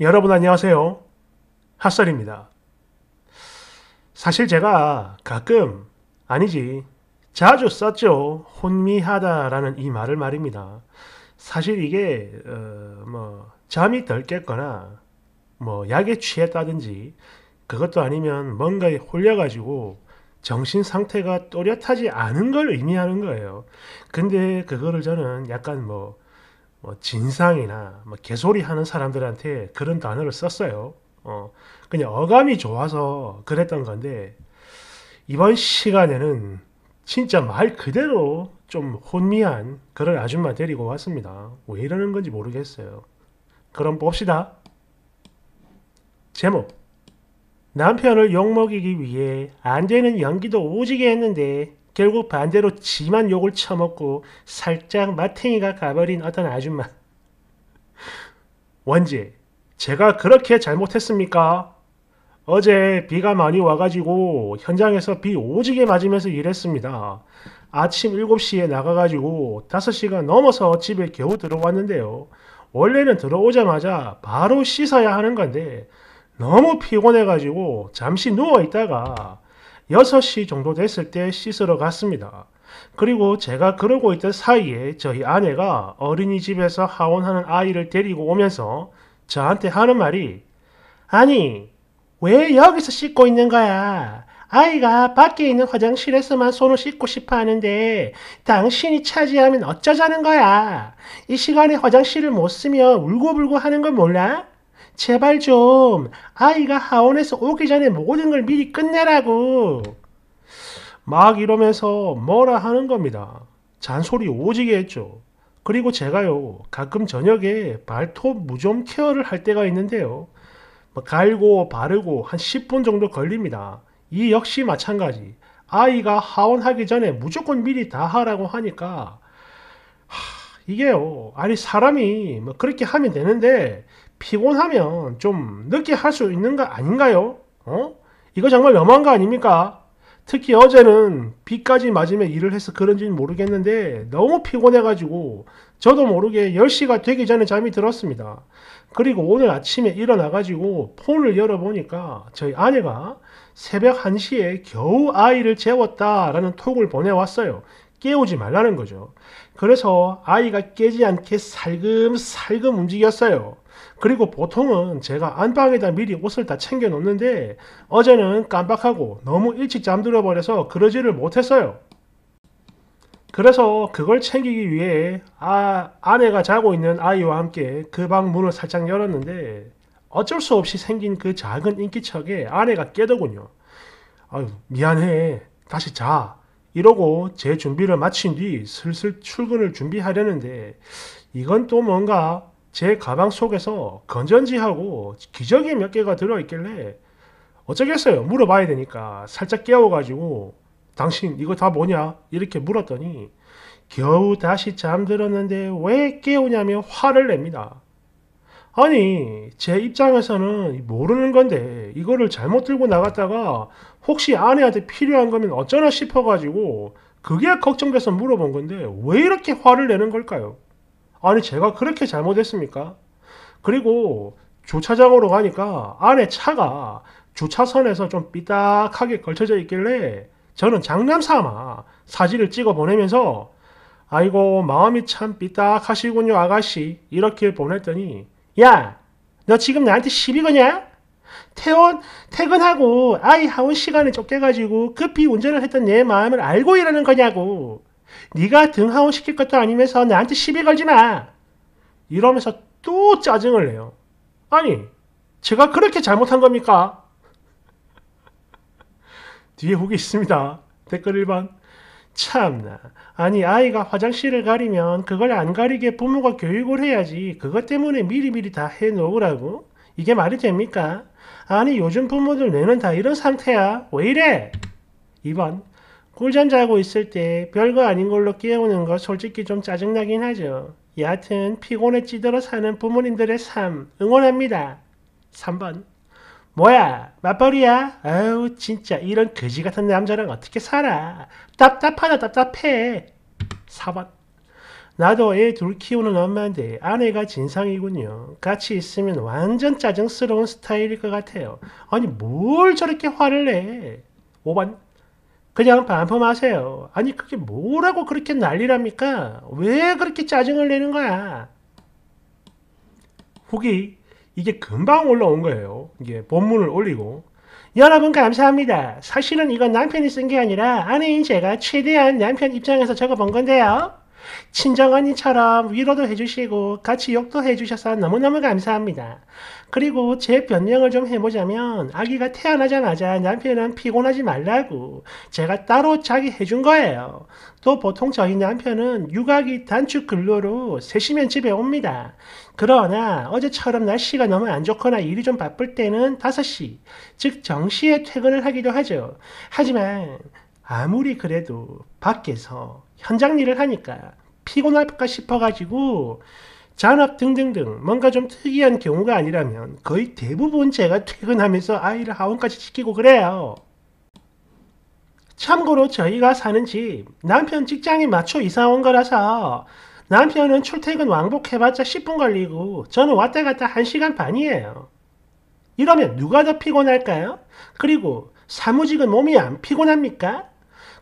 여러분 안녕하세요. 핫설입니다. 사실 제가 가끔, 아니지, 자주 썼죠. 혼미하다라는 이 말을 말입니다. 사실 이게 어, 뭐 잠이 덜 깼거나 뭐 약에 취했다든지 그것도 아니면 뭔가에 홀려가지고 정신 상태가 또렷하지 않은 걸 의미하는 거예요. 근데 그거를 저는 약간 뭐뭐 진상이나 뭐 개소리 하는 사람들한테 그런 단어를 썼어요. 어, 그냥 어감이 좋아서 그랬던 건데 이번 시간에는 진짜 말 그대로 좀 혼미한 그런 아줌마 데리고 왔습니다. 왜 이러는 건지 모르겠어요. 그럼 봅시다. 제목 남편을 욕먹이기 위해 안 되는 연기도 오지게 했는데 결국 반대로 지만 욕을 처먹고 살짝 마탱이가 가버린 어떤 아줌마. 원지, 제가 그렇게 잘못했습니까? 어제 비가 많이 와가지고 현장에서 비 오지게 맞으면서 일했습니다. 아침 7시에 나가가지고 5시가 넘어서 집에 겨우 들어왔는데요. 원래는 들어오자마자 바로 씻어야 하는 건데 너무 피곤해가지고 잠시 누워있다가 6시 정도 됐을 때 씻으러 갔습니다. 그리고 제가 그러고 있던 사이에 저희 아내가 어린이집에서 하원하는 아이를 데리고 오면서 저한테 하는 말이 아니 왜 여기서 씻고 있는 거야? 아이가 밖에 있는 화장실에서만 손을 씻고 싶어 하는데 당신이 차지하면 어쩌자는 거야? 이 시간에 화장실을 못 쓰면 울고불고 하는 걸 몰라? 제발 좀 아이가 하원에서 오기 전에 모든 걸 미리 끝내라고 막 이러면서 뭐라 하는 겁니다. 잔소리 오지게 했죠. 그리고 제가요 가끔 저녁에 발톱 무좀 케어를 할 때가 있는데요. 뭐 갈고 바르고 한 10분 정도 걸립니다. 이 역시 마찬가지. 아이가 하원하기 전에 무조건 미리 다 하라고 하니까 하, 이게요. 아니 사람이 뭐 그렇게 하면 되는데 피곤하면 좀 늦게 할 수 있는 거 아닌가요? 어? 이거 정말 너무한 거 아닙니까? 특히 어제는 비까지 맞으며 일을 해서 그런지는 모르겠는데 너무 피곤해가지고 저도 모르게 10시가 되기 전에 잠이 들었습니다. 그리고 오늘 아침에 일어나가지고 폰을 열어보니까 저희 아내가 새벽 1시에 겨우 아이를 재웠다라는 톡을 보내왔어요. 깨우지 말라는 거죠. 그래서 아이가 깨지 않게 살금살금 움직였어요. 그리고 보통은 제가 안방에다 미리 옷을 다 챙겨 놓는데 어제는 깜빡하고 너무 일찍 잠들어 버려서 그러지를 못했어요. 그래서 그걸 챙기기 위해 아, 아내가 자고 있는 아이와 함께 그 방 문을 살짝 열었는데 어쩔 수 없이 생긴 그 작은 인기척에 아내가 깨더군요. 아유, 미안해. 다시 자. 이러고 제 준비를 마친 뒤 슬슬 출근을 준비하려는데 이건 또 뭔가 제 가방 속에서 건전지하고 기저귀 몇 개가 들어있길래 어쩌겠어요 물어봐야 되니까 살짝 깨워가지고 당신 이거 다 뭐냐 이렇게 물었더니 겨우 다시 잠들었는데 왜 깨우냐며 화를 냅니다. 아니 제 입장에서는 모르는 건데 이거를 잘못 들고 나갔다가 혹시 아내한테 필요한 거면 어쩌나 싶어가지고 그게 걱정돼서 물어본 건데 왜 이렇게 화를 내는 걸까요? 아니 제가 그렇게 잘못했습니까? 그리고 주차장으로 가니까 안에 차가 주차선에서 좀 삐딱하게 걸쳐져 있길래 저는 장난삼아 사진을 찍어 보내면서 아이고 마음이 참 삐딱하시군요 아가씨 이렇게 보냈더니 야 너 지금 나한테 시비 거냐? 퇴원, 퇴근하고 아이 하원 시간에 쫓겨가지고 급히 운전을 했던 내 마음을 알고 일하는 거냐고 네가 등하원 시킬 것도 아니면서 나한테 시비 걸지 마. 이러면서 또 짜증을 내요. 아니, 제가 그렇게 잘못한 겁니까? 뒤에 후기 있습니다. 댓글 1번. 참나. 아니 아이가 화장실을 가리면 그걸 안 가리게 부모가 교육을 해야지. 그것 때문에 미리미리 다 해놓으라고? 이게 말이 됩니까? 아니 요즘 부모들 뇌는 다 이런 상태야. 왜 이래? 2번. 꿀잠 자고 있을 때 별거 아닌 걸로 깨우는 거 솔직히 좀 짜증나긴 하죠. 여하튼 피곤에 찌들어 사는 부모님들의 삶 응원합니다. 3번 뭐야 맞벌이야? 아우 진짜 이런 거지 같은 남자랑 어떻게 살아? 답답하다 답답해. 4번 나도 애 둘 키우는 엄마인데 아내가 진상이군요. 같이 있으면 완전 짜증스러운 스타일일 것 같아요. 아니 뭘 저렇게 화를 내? 5번 그냥 반품하세요. 아니 그게 뭐라고 그렇게 난리랍니까? 왜 그렇게 짜증을 내는 거야? 후기 이게 금방 올라온 거예요. 이게 본문을 올리고 여러분 감사합니다. 사실은 이건 남편이 쓴 게 아니라 아내인 제가 최대한 남편 입장에서 적어본 건데요. 친정언니처럼 위로도 해주시고 같이 욕도 해주셔서 너무너무 감사합니다. 그리고 제 변명을 좀 해보자면 아기가 태어나자마자 남편은 피곤하지 말라고 제가 따로 자기 해준 거예요. 또 보통 저희 남편은 육아기 단축 근로로 3시면 집에 옵니다. 그러나 어제처럼 날씨가 너무 안 좋거나 일이 좀 바쁠 때는 5시, 즉 정시에 퇴근을 하기도 하죠. 하지만 아무리 그래도 밖에서 현장 일을 하니까 피곤할까 싶어가지고 잔업 등등등 뭔가 좀 특이한 경우가 아니라면 거의 대부분 제가 퇴근하면서 아이를 학원까지 시키고 그래요. 참고로 저희가 사는 집 남편 직장에 맞춰 이사 온 거라서 남편은 출퇴근 왕복해봤자 10분 걸리고 저는 왔다 갔다 1시간 반이에요. 이러면 누가 더 피곤할까요? 그리고 사무직은 몸이 안 피곤합니까?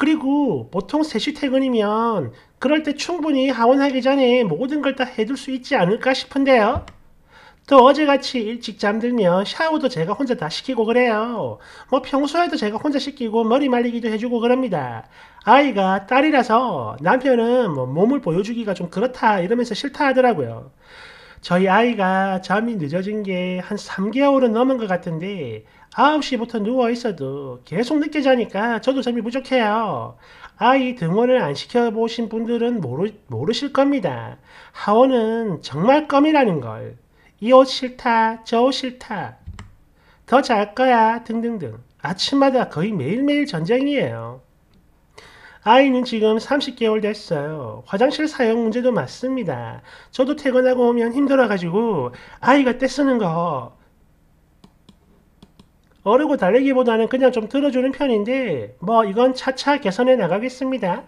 그리고 보통 3시 퇴근이면 그럴 때 충분히 하원하기 전에 모든 걸 다 해둘 수 있지 않을까 싶은데요. 또 어제같이 일찍 잠들면 샤워도 제가 혼자 다 시키고 그래요. 뭐 평소에도 제가 혼자 시키고 머리 말리기도 해주고 그럽니다. 아이가 딸이라서 남편은 뭐 몸을 보여주기가 좀 그렇다 이러면서 싫다 하더라고요. 저희 아이가 잠이 늦어진 게 한 3개월은 넘은 것 같은데 9시부터 누워 있어도 계속 늦게 자니까 저도 잠이 부족해요. 아이 등원을 안 시켜보신 분들은 모르, 모르실 겁니다. 하원은 정말 껌이라는 걸. 이 옷 싫다, 저 옷 싫다, 더 잘 거야 등등등. 아침마다 거의 매일매일 전쟁이에요. 아이는 지금 30개월 됐어요. 화장실 사용 문제도 많습니다. 저도 퇴근하고 오면 힘들어가지고 아이가 떼쓰는 거 어르고 달래기보다는 그냥 좀 들어주는 편인데 뭐 이건 차차 개선해 나가겠습니다.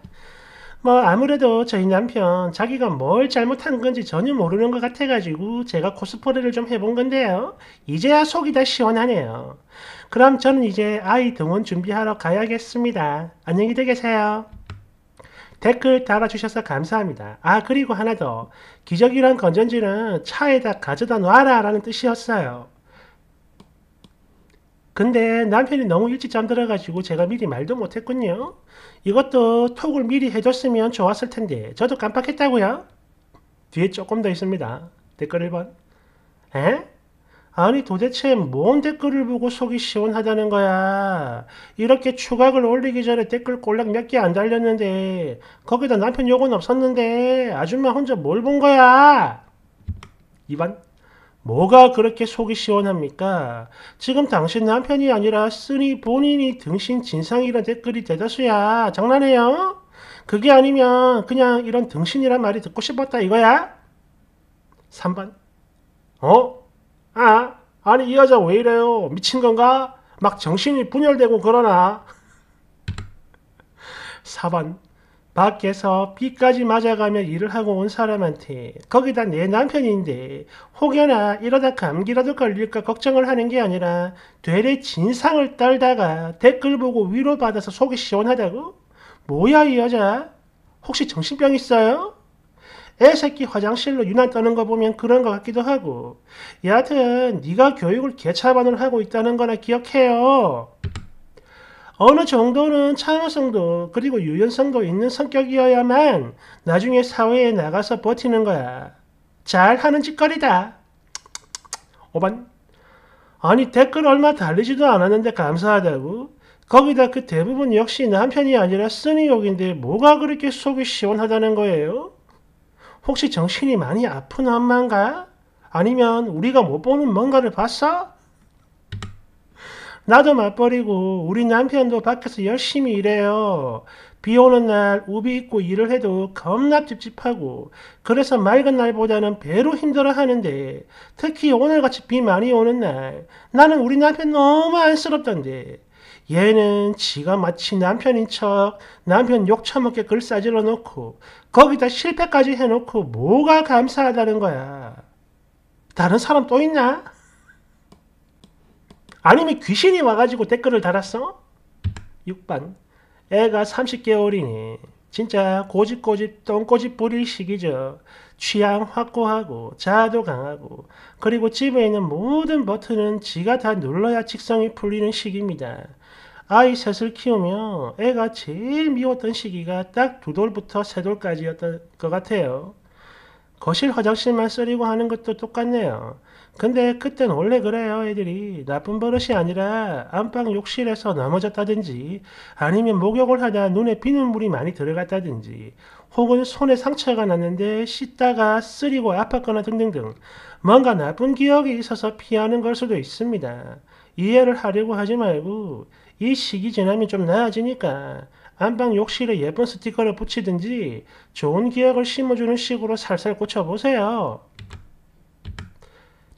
뭐 아무래도 저희 남편 자기가 뭘 잘못한 건지 전혀 모르는 것 같아가지고 제가 코스프레를 좀 해본 건데요. 이제야 속이 다 시원하네요. 그럼 저는 이제 아이 등원 준비하러 가야겠습니다. 안녕히 계세요. 댓글 달아주셔서 감사합니다. 아 그리고 하나 더 기저귀랑 건전지는 차에다 가져다 놔라 라는 뜻이었어요. 근데 남편이 너무 일찍 잠들어가지고 제가 미리 말도 못했군요. 이것도 톡을 미리 해줬으면 좋았을 텐데 저도 깜빡했다고요? 뒤에 조금 더 있습니다. 댓글 1번. 에? 아니 도대체 뭔 댓글을 보고 속이 시원하다는 거야. 이렇게 추각을 올리기 전에 댓글 꼴락 몇 개 안 달렸는데 거기다 남편 욕은 없었는데 아줌마 혼자 뭘 본 거야. 2번 뭐가 그렇게 속이 시원합니까? 지금 당신 남편이 아니라 쓰니 본인이 등신 진상이란 댓글이 대다수야. 장난해요? 그게 아니면 그냥 이런 등신이란 말이 듣고 싶었다 이거야? 3번 어? 아, 아니 이 여자 왜 이래요? 미친 건가? 막 정신이 분열되고 그러나 4번 밖에서 비까지 맞아가며 일을 하고 온 사람한테 거기다 내 남편인데 혹여나 이러다 감기라도 걸릴까 걱정을 하는 게 아니라 되레 진상을 떨다가 댓글 보고 위로받아서 속이 시원하다고? 뭐야 이 여자? 혹시 정신병 있어요? 애새끼 화장실로 유난 떠는 거 보면 그런 것 같기도 하고 여하튼 네가 교육을 개차반을 하고 있다는 거나 기억해요. 어느 정도는 창의성도 그리고 유연성도 있는 성격이어야만 나중에 사회에 나가서 버티는 거야. 잘하는 짓거리다. 5번 아니 댓글 얼마 달리지도 않았는데 감사하다고? 거기다 그 대부분 역시 남편이 아니라 쓰니 욕인데 뭐가 그렇게 속이 시원하다는 거예요? 혹시 정신이 많이 아픈 엄마인가? 아니면 우리가 못 보는 뭔가를 봤어? 나도 맞벌이고 우리 남편도 밖에서 열심히 일해요. 비 오는 날 우비 입고 일을 해도 겁나 찝찝하고 그래서 맑은 날보다는 배로 힘들어 하는데 특히 오늘같이 비 많이 오는 날 나는 우리 남편 너무 안쓰럽던데 얘는 지가 마치 남편인 척 남편 욕 처먹게 글 싸질러 놓고 거기다 실패까지 해놓고 뭐가 감사하다는 거야. 다른 사람 또있냐 아니면 귀신이 와가지고 댓글을 달았어? 6번 애가 30개월이니 진짜 고집고집 똥꼬집 부릴 시기죠. 취향 확고하고 자아도 강하고 그리고 집에 있는 모든 버튼은 지가 다 눌러야 직성이 풀리는 시기입니다. 아이 셋을 키우며 애가 제일 미웠던 시기가 딱 두 돌부터 세 돌까지였던 것 같아요. 거실 화장실만 쓰리고 하는 것도 똑같네요. 근데 그땐 원래 그래요 애들이 나쁜 버릇이 아니라 안방 욕실에서 넘어졌다든지 아니면 목욕을 하다 눈에 비눗물이 많이 들어갔다든지 혹은 손에 상처가 났는데 씻다가 쓰리고 아팠거나 등등등 뭔가 나쁜 기억이 있어서 피하는 걸 수도 있습니다. 이해를 하려고 하지 말고 이 시기 지나면 좀 나아지니까 안방 욕실에 예쁜 스티커를 붙이든지 좋은 기억을 심어주는 식으로 살살 고쳐보세요.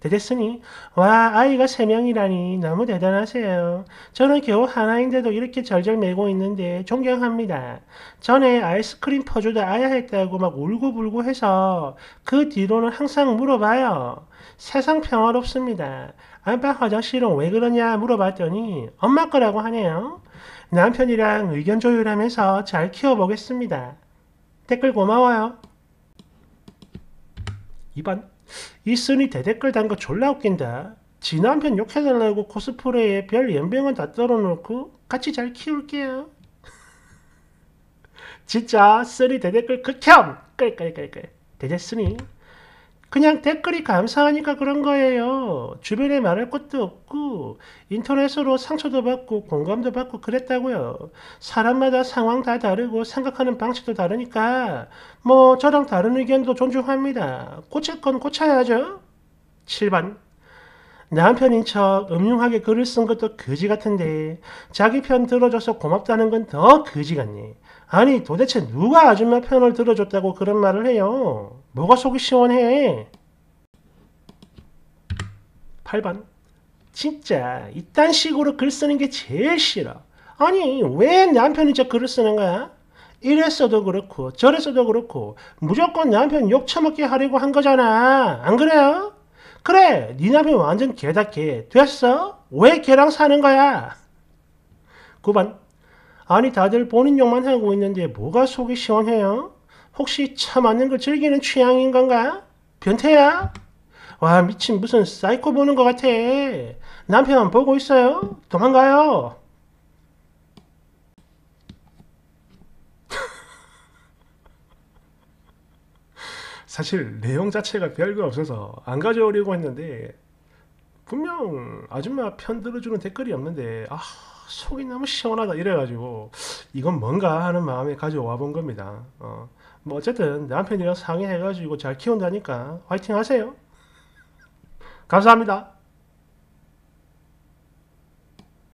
됐으니와 아이가 3명이라니 너무 대단하세요. 저는 겨우 하나인데도 이렇게 절절매고 있는데 존경합니다. 전에 아이스크림 퍼주다 아야 했다고 막 울고불고 해서 그 뒤로는 항상 물어봐요. 세상 평화롭습니다. 안방 화장실은 왜 그러냐 물어봤더니 엄마 거라고 하네요. 남편이랑 의견 조율하면서 잘 키워보겠습니다. 댓글 고마워요. 2번 이순이 대댓글 단 거 졸라 웃긴다. 지 남편 욕해달라고 코스프레에 별 연병은 다 떨어놓고 같이 잘 키울게요. 진짜 쓰리 대댓글 극혐! 끌끌끌끌 대댓쓰니 그냥 댓글이 감사하니까 그런 거예요. 주변에 말할 것도 없고 인터넷으로 상처도 받고 공감도 받고 그랬다고요. 사람마다 상황 다 다르고 생각하는 방식도 다르니까 뭐 저랑 다른 의견도 존중합니다. 고칠 건 고쳐야죠. 7번 남편인 척 음흉하게 글을 쓴 것도 거지 같은데 자기 편 들어줘서 고맙다는 건 더 거지 같니 아니 도대체 누가 아줌마 편을 들어줬다고 그런 말을 해요. 뭐가 속이 시원해. 8번 진짜 이딴 식으로 글 쓰는 게 제일 싫어. 아니 왜 남편이 저 글을 쓰는 거야? 이랬어도 그렇고 저랬어도 그렇고 무조건 남편 욕 처먹게 하려고 한 거잖아. 안 그래요? 그래 네 남편 완전 개다 개. 됐어? 왜 걔랑 사는 거야? 9번 아니 다들 보는 욕만 하고 있는데 뭐가 속이 시원해요? 혹시 차 맞는 거 즐기는 취향인 건가? 변태야? 와 미친 무슨 사이코 보는 것 같아. 남편 보고 있어요? 도망가요. 사실 내용 자체가 별거 없어서 안 가져오려고 했는데 분명 아줌마 편 들어주는 댓글이 없는데 아 속이 너무 시원하다 이래가지고 이건 뭔가 하는 마음에 가져와 본 겁니다. 어, 뭐 어쨌든 남편이랑 상의해가지고 잘 키운다니까 화이팅 하세요. 감사합니다.